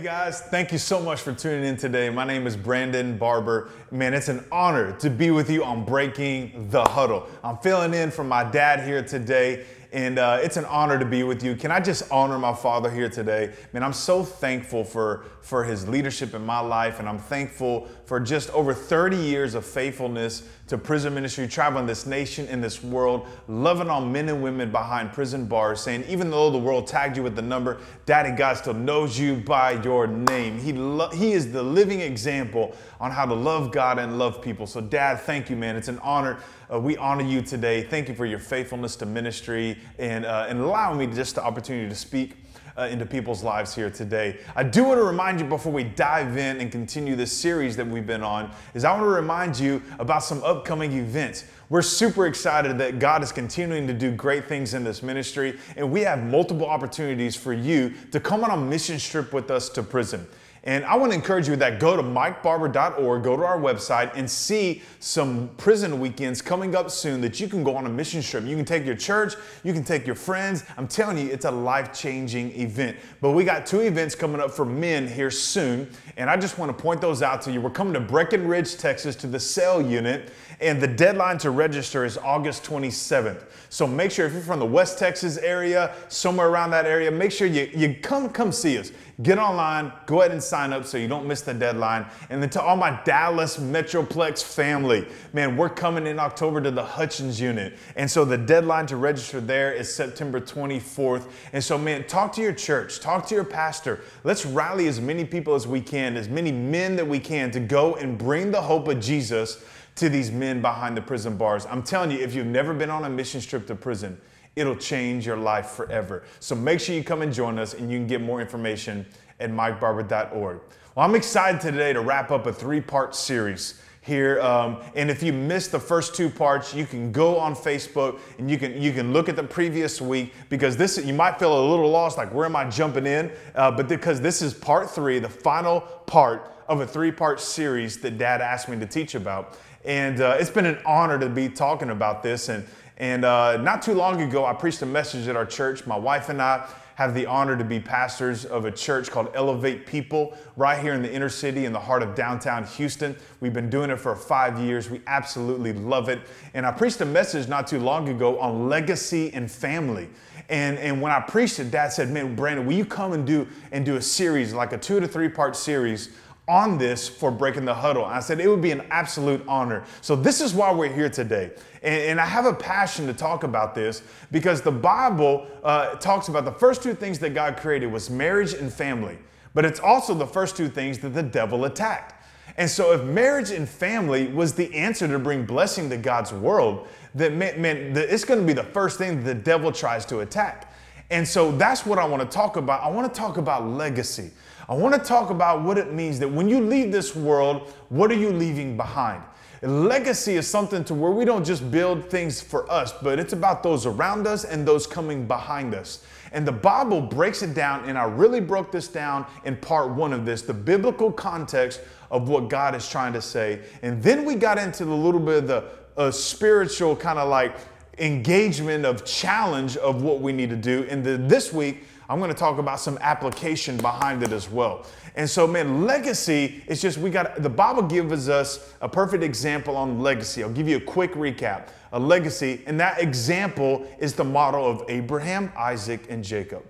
Hey guys, thank you so much for tuning in today. My name is Brandon Barber. Man, it's an honor to be with you on Breaking the Huddle. I'm filling in for my dad here today, and uh, it's an honor to be with you. Can I just honor my father here today? Man, I'm so thankful for, for his leadership in my life, and I'm thankful for just over 30 years of faithfulness to prison ministry, traveling this nation and this world, loving on men and women behind prison bars, saying, even though the world tagged you with the number, Daddy God still knows you by your name. He, lo- he is the living example on how to love God and love people. So, Dad, thank you, man. It's an honor. Uh, we honor you today. Thank you for your faithfulness to ministry and, uh, and allowing me just the opportunity to speak uh, into people's lives here today. I do want to remind you before we dive in and continue this series that we've been on is I want to remind you about some upcoming events. We're super excited that God is continuing to do great things in this ministry, and we have multiple opportunities for you to come on a mission trip with us to prison. And I want to encourage you with that. Go to mikebarber.org, go to our website, and see some prison weekends coming up soon that you can go on a mission trip. You can take your church, you can take your friends. I'm telling you, it's a life changing event. But we got two events coming up for men here soon, and I just want to point those out to you. We're coming to Breckenridge, Texas to the sale unit, and the deadline to register is August 27th. So make sure if you're from the West Texas area, somewhere around that area, make sure you, you come come see us. Get online, go ahead and sign up so you don't miss the deadline. And then to all my Dallas Metroplex family, man, we're coming in October to the Hutchins unit. And so the deadline to register there is September 24th. And so, man, talk to your church, talk to your pastor. Let's rally as many people as we can, as many men that we can to go and bring the hope of Jesus to these men behind the prison bars. I'm telling you, if you've never been on a mission trip to prison, It'll change your life forever. So make sure you come and join us, and you can get more information at mikebarber.org. Well, I'm excited today to wrap up a three part series here. Um, and if you missed the first two parts, you can go on Facebook and you can you can look at the previous week because this you might feel a little lost, like where am I jumping in? Uh, but because this is part three, the final part of a three-part series that Dad asked me to teach about. And uh, it's been an honor to be talking about this. And and uh, not too long ago, I preached a message at our church. My wife and I have the honor to be pastors of a church called Elevate People right here in the inner city in the heart of downtown Houston. We've been doing it for five years. We absolutely love it. And I preached a message not too long ago on legacy and family. And, and when I preached it, Dad said, Man, Brandon, will you come and do and do a series, like a two to three part series on this for breaking the huddle. I said it would be an absolute honor. So, this is why we're here today. And, and I have a passion to talk about this because the Bible uh, talks about the first two things that God created was marriage and family, but it's also the first two things that the devil attacked. And so, if marriage and family was the answer to bring blessing to God's world, that meant, meant that it's going to be the first thing that the devil tries to attack. And so that's what I want to talk about. I want to talk about legacy. I want to talk about what it means that when you leave this world, what are you leaving behind? Legacy is something to where we don't just build things for us, but it's about those around us and those coming behind us. And the Bible breaks it down, and I really broke this down in part one of this the biblical context of what God is trying to say. And then we got into the little bit of the uh, spiritual kind of like engagement of challenge of what we need to do. And the, this week, I'm going to talk about some application behind it as well. And so, man, legacy is just we got the Bible gives us a perfect example on legacy. I'll give you a quick recap. A legacy, and that example is the model of Abraham, Isaac, and Jacob.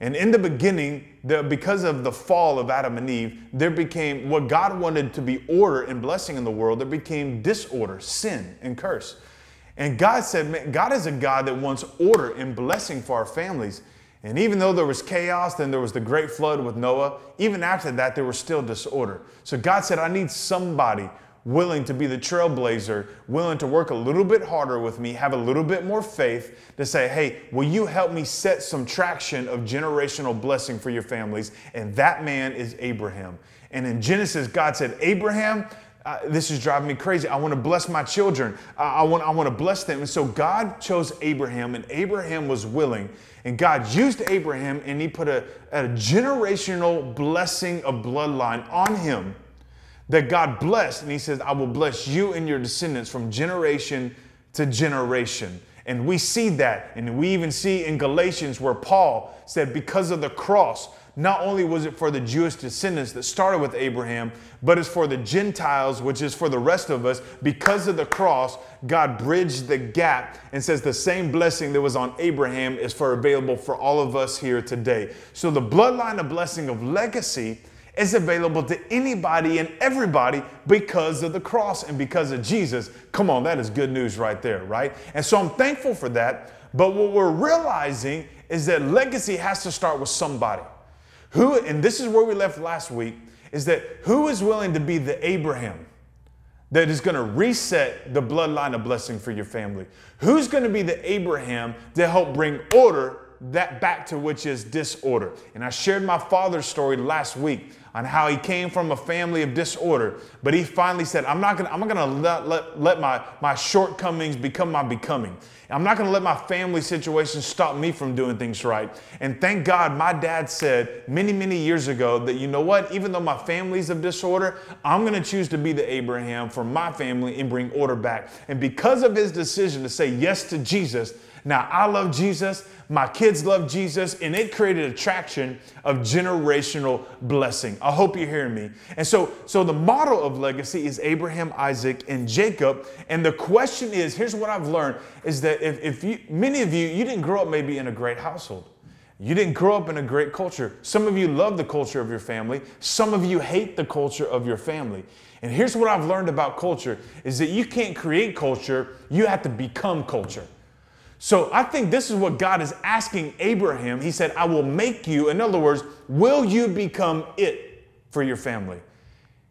And in the beginning, the, because of the fall of Adam and Eve, there became what God wanted to be order and blessing in the world, there became disorder, sin, and curse. And God said, man, God is a God that wants order and blessing for our families. And even though there was chaos, then there was the great flood with Noah, even after that, there was still disorder. So God said, I need somebody willing to be the trailblazer, willing to work a little bit harder with me, have a little bit more faith to say, hey, will you help me set some traction of generational blessing for your families? And that man is Abraham. And in Genesis, God said, Abraham, uh, this is driving me crazy. I want to bless my children. Uh, I, want, I want to bless them. And so God chose Abraham, and Abraham was willing. And God used Abraham, and He put a, a generational blessing of bloodline on him that God blessed. And He says, I will bless you and your descendants from generation to generation. And we see that, and we even see in Galatians where Paul said, Because of the cross, not only was it for the Jewish descendants that started with Abraham, but it's for the Gentiles, which is for the rest of us. Because of the cross, God bridged the gap and says the same blessing that was on Abraham is for available for all of us here today. So the bloodline of blessing of legacy is available to anybody and everybody because of the cross and because of Jesus. Come on, that is good news right there, right? And so I'm thankful for that. But what we're realizing is that legacy has to start with somebody. Who, and this is where we left last week, is that who is willing to be the Abraham that is going to reset the bloodline of blessing for your family? Who's going to be the Abraham to help bring order that back to which is disorder? And I shared my father's story last week on how he came from a family of disorder, but he finally said, I'm not gonna, I'm not gonna let, let, let my, my shortcomings become my becoming. I'm not gonna let my family situation stop me from doing things right. And thank God my dad said many, many years ago that, you know what, even though my family's of disorder, I'm gonna choose to be the Abraham for my family and bring order back. And because of his decision to say yes to Jesus, now, I love Jesus, my kids love Jesus, and it created attraction of generational blessing. I hope you're hearing me. And so, so the model of legacy is Abraham, Isaac, and Jacob. And the question is here's what I've learned is that if, if you, many of you, you didn't grow up maybe in a great household. You didn't grow up in a great culture. Some of you love the culture of your family. Some of you hate the culture of your family. And here's what I've learned about culture is that you can't create culture, you have to become culture. So I think this is what God is asking Abraham. He said, I will make you. In other words, will you become it for your family?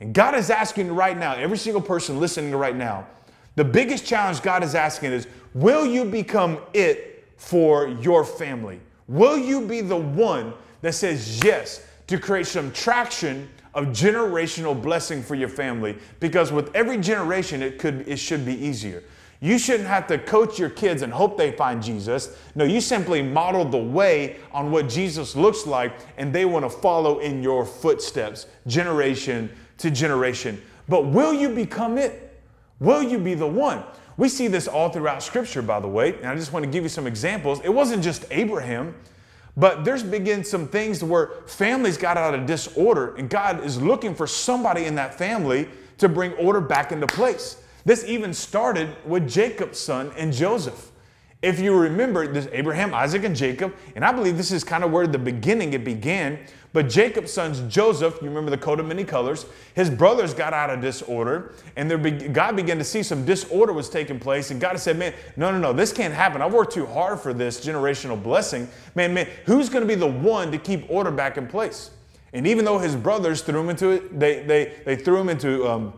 And God is asking right now, every single person listening right now, the biggest challenge God is asking is, will you become it for your family? Will you be the one that says yes to create some traction of generational blessing for your family? Because with every generation, it could it should be easier. You shouldn't have to coach your kids and hope they find Jesus. No, you simply model the way on what Jesus looks like, and they want to follow in your footsteps, generation to generation. But will you become it? Will you be the one? We see this all throughout Scripture, by the way, and I just want to give you some examples. It wasn't just Abraham. But there's been some things where families got out of disorder, and God is looking for somebody in that family to bring order back into place. This even started with Jacob's son and Joseph. If you remember, there's Abraham, Isaac, and Jacob, and I believe this is kind of where the beginning it began. But Jacob's sons, Joseph, you remember the coat of many colors, his brothers got out of disorder, and there be, God began to see some disorder was taking place. And God said, Man, no, no, no, this can't happen. I've worked too hard for this generational blessing. Man, man, who's going to be the one to keep order back in place? And even though his brothers threw him into, it, they, they, they threw him into, um,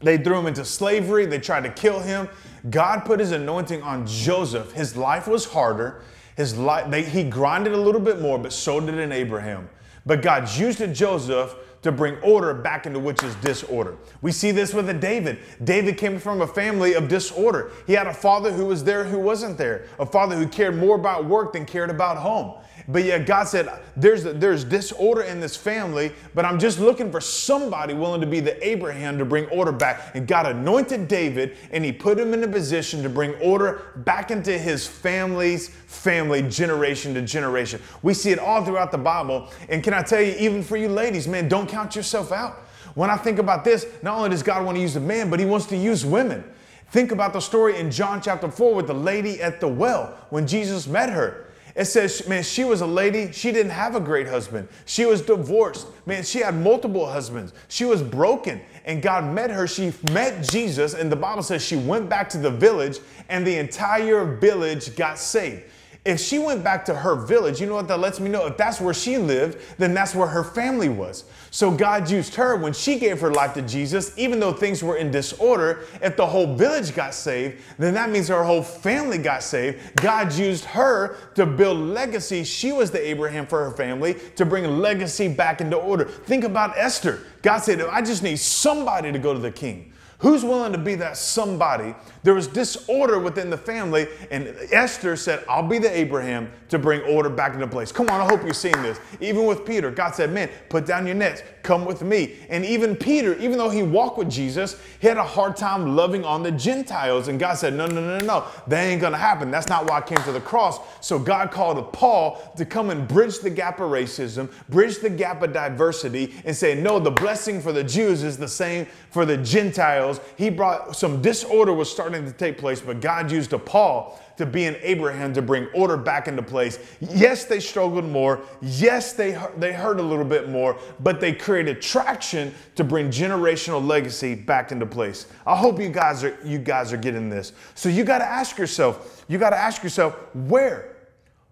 they threw him into slavery. They tried to kill him. God put his anointing on Joseph. His life was harder. His life, they, he grinded a little bit more, but so did in Abraham. But God used Joseph to bring order back into which is disorder. We see this with a David. David came from a family of disorder. He had a father who was there who wasn't there, a father who cared more about work than cared about home. But yet God said, there's, there's disorder in this family, but I'm just looking for somebody willing to be the Abraham to bring order back. And God anointed David and he put him in a position to bring order back into his family's family, generation to generation. We see it all throughout the Bible. And can I tell you, even for you ladies, man, don't count yourself out. When I think about this, not only does God want to use a man, but he wants to use women. Think about the story in John chapter 4 with the lady at the well when Jesus met her. It says, man, she was a lady. She didn't have a great husband. She was divorced. Man, she had multiple husbands. She was broken. And God met her. She met Jesus. And the Bible says she went back to the village and the entire village got saved. If she went back to her village, you know what that lets me know? If that's where she lived, then that's where her family was. So God used her when she gave her life to Jesus, even though things were in disorder. If the whole village got saved, then that means her whole family got saved. God used her to build legacy. She was the Abraham for her family to bring legacy back into order. Think about Esther. God said, I just need somebody to go to the king. Who's willing to be that somebody? There was disorder within the family, and Esther said, I'll be the Abraham to bring order back into place. Come on, I hope you're seeing this. Even with Peter, God said, Man, put down your nets, come with me. And even Peter, even though he walked with Jesus, he had a hard time loving on the Gentiles. And God said, No, no, no, no, no, that ain't gonna happen. That's not why I came to the cross. So God called Paul to come and bridge the gap of racism, bridge the gap of diversity, and say, No, the blessing for the Jews is the same for the Gentiles he brought some disorder was starting to take place, but God used a Paul to be an Abraham to bring order back into place. Yes, they struggled more. Yes, they, they hurt a little bit more, but they created traction to bring generational legacy back into place. I hope you guys are you guys are getting this. So you got to ask yourself, you got to ask yourself, where?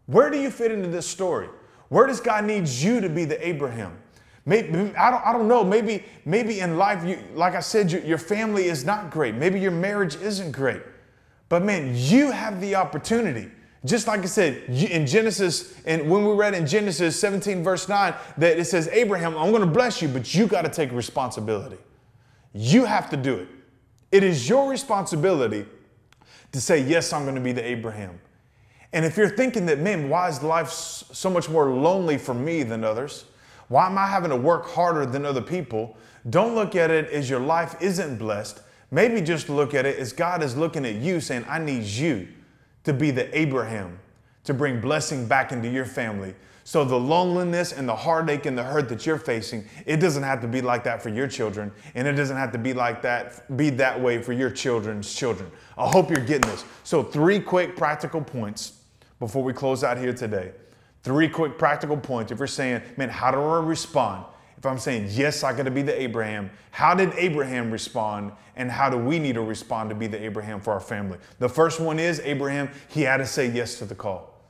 Where do you fit into this story? Where does God need you to be the Abraham? Maybe I don't, I don't know. Maybe maybe in life, you, like I said, your family is not great. Maybe your marriage isn't great. But man, you have the opportunity. Just like I said in Genesis, and when we read in Genesis 17, verse 9, that it says, Abraham, I'm going to bless you, but you got to take responsibility. You have to do it. It is your responsibility to say, Yes, I'm going to be the Abraham. And if you're thinking that, man, why is life so much more lonely for me than others? Why am I having to work harder than other people? Don't look at it as your life isn't blessed. Maybe just look at it as God is looking at you saying, I need you to be the Abraham, to bring blessing back into your family. So the loneliness and the heartache and the hurt that you're facing, it doesn't have to be like that for your children, and it doesn't have to be like that be that way for your children's children. I hope you're getting this. So three quick practical points before we close out here today. Three quick practical points. If you're saying, man, how do I respond? If I'm saying, yes, I gotta be the Abraham, how did Abraham respond? And how do we need to respond to be the Abraham for our family? The first one is Abraham, he had to say yes to the call.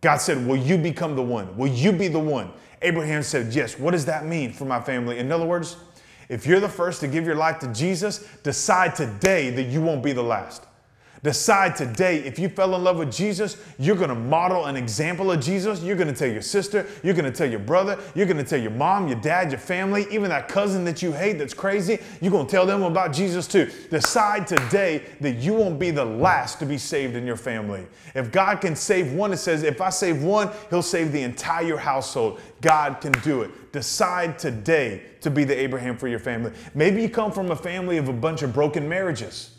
God said, Will you become the one? Will you be the one? Abraham said, Yes. What does that mean for my family? In other words, if you're the first to give your life to Jesus, decide today that you won't be the last. Decide today if you fell in love with Jesus, you're gonna model an example of Jesus. You're gonna tell your sister, you're gonna tell your brother, you're gonna tell your mom, your dad, your family, even that cousin that you hate that's crazy, you're gonna tell them about Jesus too. Decide today that you won't be the last to be saved in your family. If God can save one, it says, if I save one, he'll save the entire household. God can do it. Decide today to be the Abraham for your family. Maybe you come from a family of a bunch of broken marriages.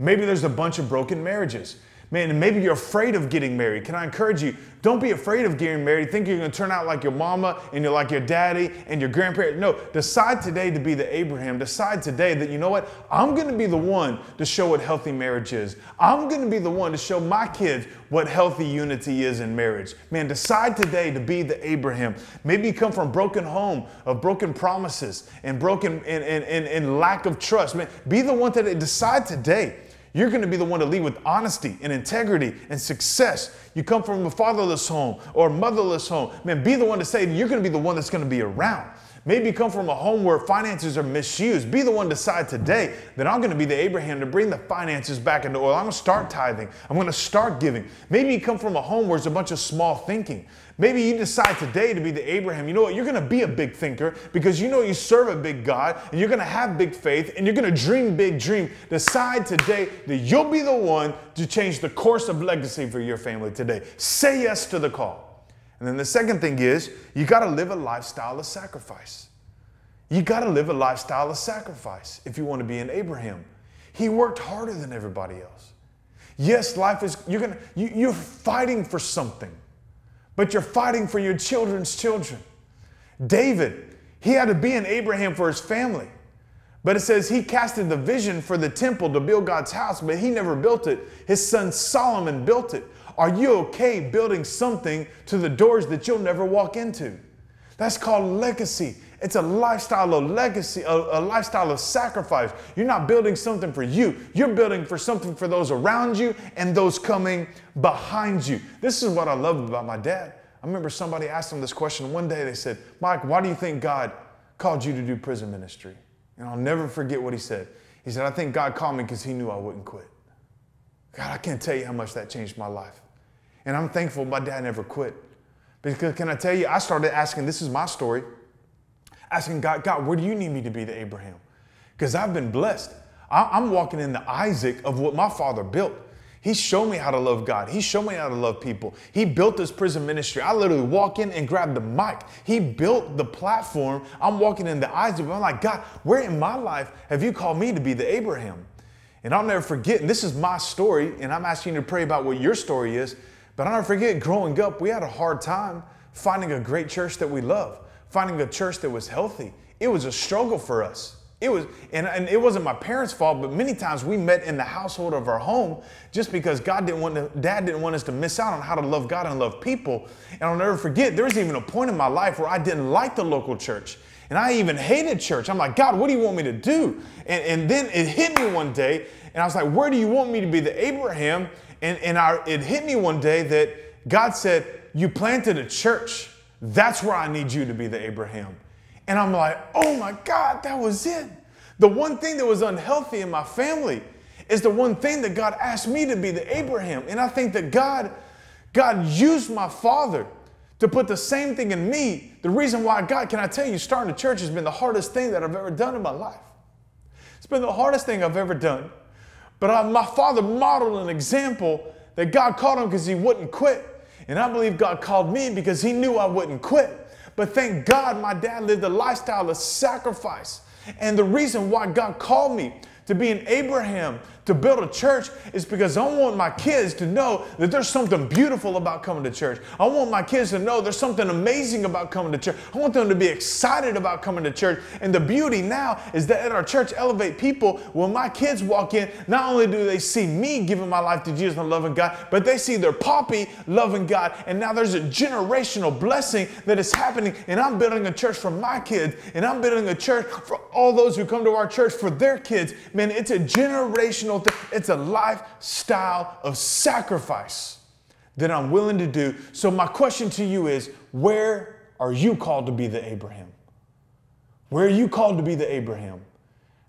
Maybe there's a bunch of broken marriages. Man, and maybe you're afraid of getting married. Can I encourage you? Don't be afraid of getting married. Think you're going to turn out like your mama and you're like your daddy and your grandparents. No, decide today to be the Abraham. Decide today that, you know what? I'm going to be the one to show what healthy marriage is. I'm going to be the one to show my kids what healthy unity is in marriage. Man, decide today to be the Abraham. Maybe you come from broken home of broken promises and broken and, and, and, and lack of trust. Man, be the one that decide today you're going to be the one to lead with honesty and integrity and success. You come from a fatherless home or motherless home. Man, be the one to say, you're going to be the one that's going to be around. Maybe come from a home where finances are misused. Be the one to decide today that I'm going to be the Abraham to bring the finances back into oil. I'm going to start tithing. I'm going to start giving. Maybe you come from a home where it's a bunch of small thinking. Maybe you decide today to be the Abraham. You know what? You're going to be a big thinker because you know you serve a big God and you're going to have big faith and you're going to dream big dream. Decide today that you'll be the one to change the course of legacy for your family today. Say yes to the call. And then the second thing is you got to live a lifestyle of sacrifice. You got to live a lifestyle of sacrifice if you want to be an Abraham. He worked harder than everybody else. Yes, life is you're going to you, you're fighting for something but you're fighting for your children's children. David, he had to be in Abraham for his family. But it says he casted the vision for the temple to build God's house, but he never built it. His son Solomon built it. Are you okay building something to the doors that you'll never walk into? That's called legacy. It's a lifestyle of legacy, a, a, lifestyle of sacrifice. You're not building something for you, you're building for something for those around you and those coming behind you. This is what I love about my dad. I remember somebody asked him this question one day. They said, Mike, why do you think God called you to do prison ministry? And I'll never forget what he said. He said, I think God called me because he knew I wouldn't quit. God, I can't tell you how much that changed my life. And I'm thankful my dad never quit. Because can I tell you, I started asking, this is my story asking God, God, where do you need me to be to Abraham? Because I've been blessed. I- am walking in the Isaac of what my father built. He showed me how to love God. He showed me how to love people. He built this prison ministry. I literally walk in and grab the mic. He built the platform. I'm walking in the Isaac. I'm like, God, where in my life have you called me to be the Abraham? And I'll never forget, and this is my story, and I'm asking you to pray about what your story is, but I'll never forget growing up, we had a hard time finding a great church that we love finding a church that was healthy. It was a struggle for us. It was, and, and it wasn't my parents' fault, but many times we met in the household of our home just because God didn't want to, dad didn't want us to miss out on how to love God and love people. And I'll never forget, there was even a point in my life where I didn't like the local church. And I even hated church. I'm like, God, what do you want me to do? And, and then it hit me one day, and I was like, where do you want me to be the Abraham? And, and I, it hit me one day that God said, You planted a church that's where I need you to be the Abraham. And I'm like, oh my God, that was it. The one thing that was unhealthy in my family is the one thing that God asked me to be the Abraham. And I think that God, God used my father to put the same thing in me. The reason why God, can I tell you, starting a church has been the hardest thing that I've ever done in my life. It's been the hardest thing I've ever done. But I, my father modeled an example that God called him because he wouldn't quit. And I believe God called me because He knew I wouldn't quit. But thank God my dad lived a lifestyle of sacrifice. And the reason why God called me to be an Abraham to build a church is because I want my kids to know that there's something beautiful about coming to church. I want my kids to know there's something amazing about coming to church. I want them to be excited about coming to church. And the beauty now is that at our church, Elevate People, when my kids walk in, not only do they see me giving my life to Jesus and loving God, but they see their poppy loving God. And now there's a generational blessing that is happening. And I'm building a church for my kids, and I'm building a church for all those who come to our church for their kids. Man, it's a generational thing. It's a lifestyle of sacrifice that I'm willing to do. So, my question to you is where are you called to be the Abraham? Where are you called to be the Abraham?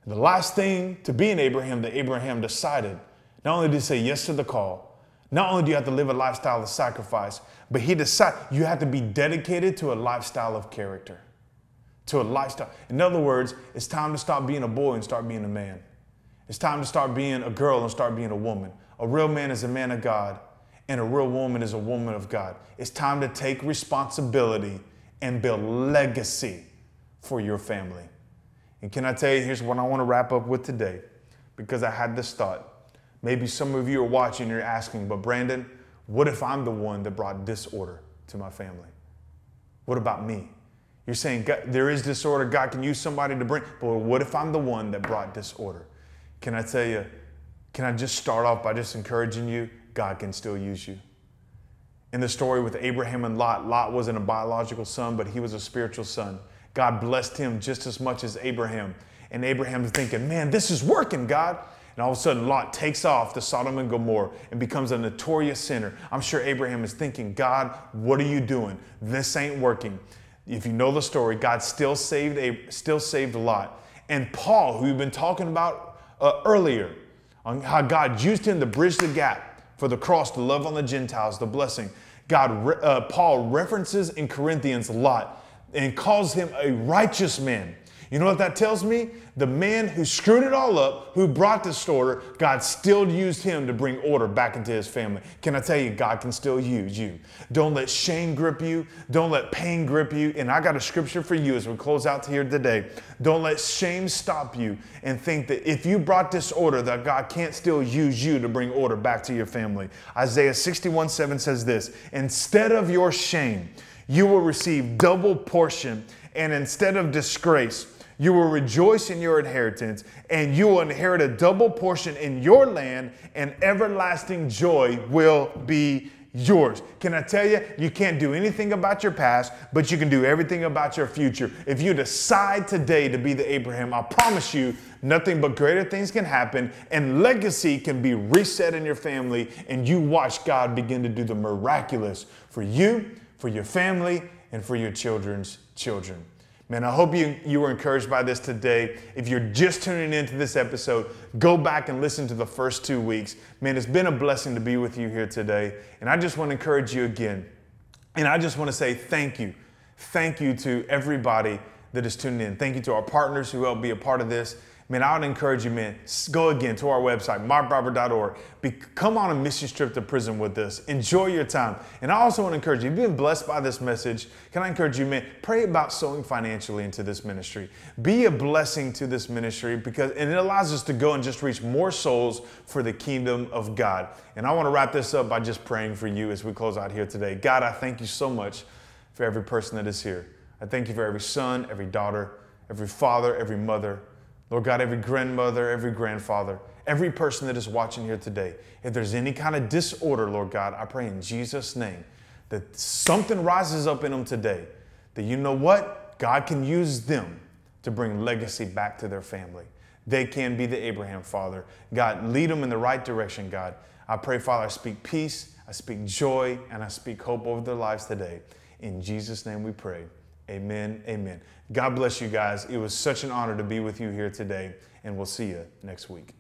And the last thing to be an Abraham that Abraham decided not only do you say yes to the call, not only do you have to live a lifestyle of sacrifice, but he decided you have to be dedicated to a lifestyle of character, to a lifestyle. In other words, it's time to stop being a boy and start being a man. It's time to start being a girl and start being a woman. A real man is a man of God, and a real woman is a woman of God. It's time to take responsibility and build legacy for your family. And can I tell you, here's what I want to wrap up with today, because I had this thought. Maybe some of you are watching and you're asking, but Brandon, what if I'm the one that brought disorder to my family? What about me? You're saying God, there is disorder, God can use somebody to bring, but what if I'm the one that brought disorder? Can I tell you, can I just start off by just encouraging you? God can still use you. In the story with Abraham and Lot, Lot wasn't a biological son, but he was a spiritual son. God blessed him just as much as Abraham. And Abraham's thinking, man, this is working, God. And all of a sudden, Lot takes off to Sodom and Gomorrah and becomes a notorious sinner. I'm sure Abraham is thinking, God, what are you doing? This ain't working. If you know the story, God still saved, a still saved Lot. And Paul, who we've been talking about uh, earlier on how God used him to bridge the gap for the cross, the love on the Gentiles, the blessing. God, uh, Paul references in Corinthians a lot and calls him a righteous man. You know what that tells me? The man who screwed it all up, who brought disorder, God still used him to bring order back into his family. Can I tell you, God can still use you. Don't let shame grip you. Don't let pain grip you. And I got a scripture for you as we close out here today. Don't let shame stop you and think that if you brought disorder, that God can't still use you to bring order back to your family. Isaiah 61 7 says this Instead of your shame, you will receive double portion, and instead of disgrace, you will rejoice in your inheritance, and you will inherit a double portion in your land, and everlasting joy will be yours. Can I tell you, you can't do anything about your past, but you can do everything about your future. If you decide today to be the Abraham, I promise you, nothing but greater things can happen and legacy can be reset in your family and you watch God begin to do the miraculous for you, for your family, and for your children's children. Man, I hope you, you were encouraged by this today. If you're just tuning into this episode, go back and listen to the first two weeks. Man, it's been a blessing to be with you here today. And I just want to encourage you again. And I just want to say thank you. Thank you to everybody that is tuning in. Thank you to our partners who helped be a part of this man, I would encourage you, man, go again to our website, mybrober.org. Come on a mission trip to prison with us. Enjoy your time. And I also want to encourage you, if you've been blessed by this message, can I encourage you, man, pray about sowing financially into this ministry. Be a blessing to this ministry because and it allows us to go and just reach more souls for the kingdom of God. And I want to wrap this up by just praying for you as we close out here today. God, I thank you so much for every person that is here. I thank you for every son, every daughter, every father, every mother, Lord God, every grandmother, every grandfather, every person that is watching here today, if there's any kind of disorder, Lord God, I pray in Jesus' name that something rises up in them today that you know what? God can use them to bring legacy back to their family. They can be the Abraham father. God, lead them in the right direction, God. I pray, Father, I speak peace, I speak joy, and I speak hope over their lives today. In Jesus' name we pray. Amen. Amen. God bless you guys. It was such an honor to be with you here today, and we'll see you next week.